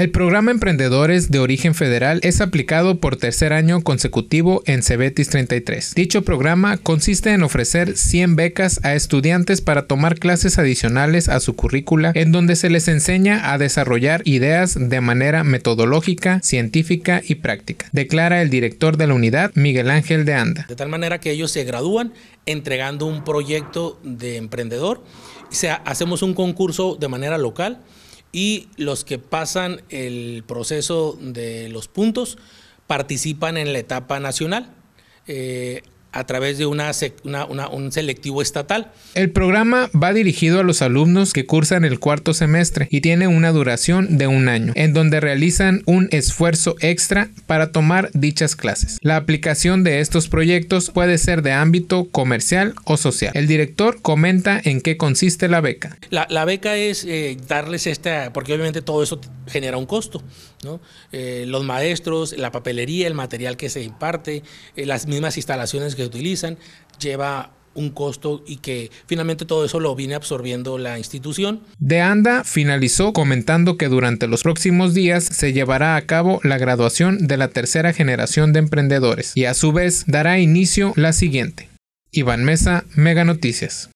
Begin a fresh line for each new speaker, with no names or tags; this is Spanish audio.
El programa Emprendedores de Origen Federal es aplicado por tercer año consecutivo en Cebetis 33. Dicho programa consiste en ofrecer 100 becas a estudiantes para tomar clases adicionales a su currícula, en donde se les enseña a desarrollar ideas de manera metodológica, científica y práctica, declara el director de la unidad, Miguel Ángel de Anda.
De tal manera que ellos se gradúan entregando un proyecto de emprendedor. O sea, hacemos un concurso de manera local y los que pasan el proceso de los puntos participan en la etapa nacional. Eh, a través de una, un selectivo estatal.
El programa va dirigido a los alumnos que cursan el cuarto semestre y tiene una duración de un año, en donde realizan un esfuerzo extra para tomar dichas clases. La aplicación de estos proyectos puede ser de ámbito comercial o social. El director comenta en qué consiste la beca.
La, beca es eh, darles esta, porque obviamente todo eso genera un costo, ¿no? Eh, los maestros, la papelería, el material que se imparte, eh, las mismas instalaciones utilizan, lleva un costo y que finalmente todo eso lo viene absorbiendo la institución.
De Anda finalizó comentando que durante los próximos días se llevará a cabo la graduación de la tercera generación de emprendedores y a su vez dará inicio la siguiente. Iván Mesa, Mega Noticias.